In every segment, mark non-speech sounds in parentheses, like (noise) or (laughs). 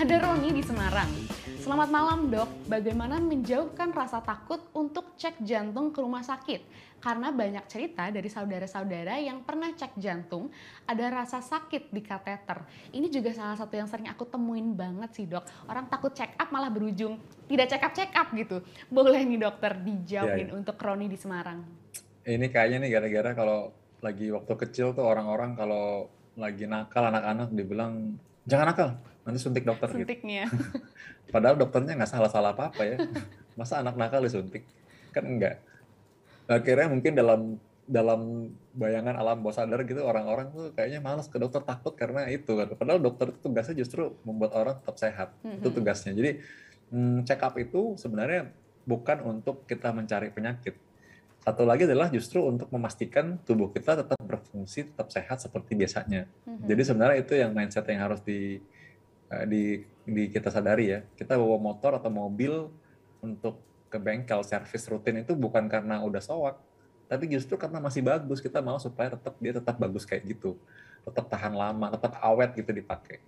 Ada Roni di Semarang. Selamat malam dok, bagaimana menjauhkan rasa takut untuk cek jantung ke rumah sakit? Karena banyak cerita dari saudara-saudara yang pernah cek jantung, ada rasa sakit di kateter. Ini juga salah satu yang sering aku temuin banget sih dok. Orang takut check up malah berujung tidak check up-check up gitu. Boleh nih dokter iya, iya. dijauhin ya, ya. untuk Roni di Semarang. Ini kayaknya nih gara-gara kalau lagi waktu kecil tuh orang-orang kalau lagi nakal anak-anak dibilang jangan nakal nanti suntik dokter gitu. Suntiknya. gitu. (laughs) Padahal dokternya nggak salah-salah apa-apa ya. (laughs) Masa anak nakal disuntik? Kan enggak. Akhirnya mungkin dalam dalam bayangan alam bawah sadar gitu orang-orang tuh kayaknya malas ke dokter takut karena itu kan. Padahal dokter itu tugasnya justru membuat orang tetap sehat. Mm-hmm. Itu tugasnya. Jadi mm, check up itu sebenarnya bukan untuk kita mencari penyakit, satu lagi adalah justru untuk memastikan tubuh kita tetap berfungsi, tetap sehat seperti biasanya. Mm-hmm. Jadi sebenarnya itu yang mindset yang harus di eh, di di kita sadari ya. Kita bawa motor atau mobil untuk ke bengkel servis rutin itu bukan karena udah sowak, tapi justru karena masih bagus kita mau supaya tetap dia tetap bagus kayak gitu, tetap tahan lama, tetap awet gitu dipakai.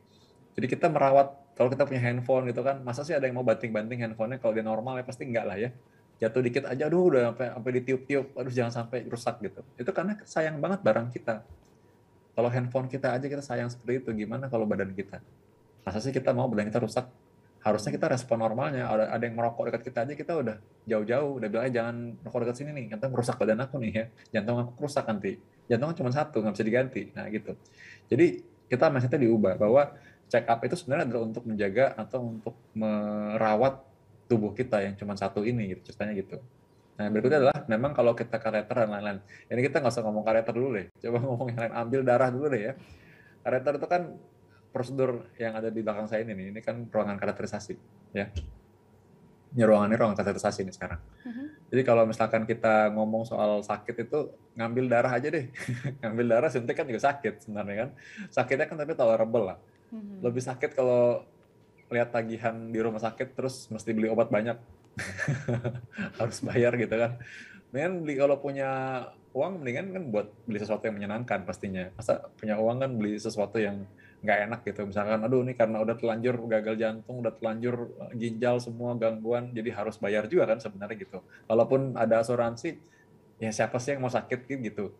Jadi kita merawat kalau kita punya handphone gitu kan, masa sih ada yang mau banting-banting handphonenya kalau dia normal ya pasti enggak lah ya jatuh dikit aja aduh udah sampai sampai ditiup-tiup aduh jangan sampai rusak gitu itu karena sayang banget barang kita kalau handphone kita aja kita sayang seperti itu gimana kalau badan kita masa sih kita mau badan kita rusak harusnya kita respon normalnya ada ada yang merokok dekat kita aja kita udah jauh-jauh udah bilang eh, jangan merokok dekat sini nih nanti merusak badan aku nih ya jantung aku rusak nanti jantung cuma satu nggak bisa diganti nah gitu jadi kita mindsetnya diubah bahwa check up itu sebenarnya adalah untuk menjaga atau untuk merawat tubuh kita yang cuma satu ini gitu ceritanya gitu nah berikutnya adalah memang kalau kita kareter dan lain-lain ini kita nggak usah ngomong kareter dulu deh coba (laughs) ngomong yang lain ambil darah dulu deh ya kareter itu kan prosedur yang ada di belakang saya ini nih ini kan ruangan karakterisasi ya ini ruangan ini ruangan kateterisasi ini sekarang. Uh-huh. Jadi kalau misalkan kita ngomong soal sakit itu ngambil darah aja deh, (laughs) ngambil darah suntik kan juga sakit sebenarnya kan. Sakitnya kan tapi tolerable lah. Mm-hmm. Lebih sakit kalau lihat tagihan di rumah sakit terus mesti beli obat banyak (laughs) harus bayar gitu kan mendingan beli kalau punya uang mendingan kan buat beli sesuatu yang menyenangkan pastinya masa punya uang kan beli sesuatu yang nggak enak gitu misalkan aduh ini karena udah telanjur gagal jantung udah telanjur eh, ginjal semua gangguan jadi harus bayar juga kan sebenarnya gitu walaupun ada asuransi ya siapa sih yang mau sakit gitu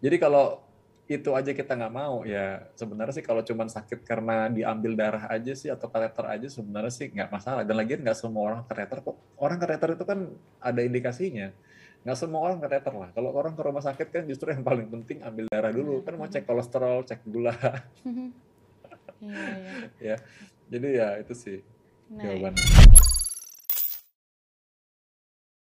jadi kalau itu aja kita nggak mau ya sebenarnya sih kalau cuman sakit karena diambil darah aja sih atau kateter aja sebenarnya sih nggak masalah dan lagian nggak semua orang kateter kok orang kateter itu kan ada indikasinya nggak semua orang kateter lah kalau orang ke rumah sakit kan justru yang paling penting ambil darah dulu kan mau cek mm-hmm. kolesterol cek gula mm-hmm. iya, iya. (laughs) ya jadi ya itu sih nah. jawabannya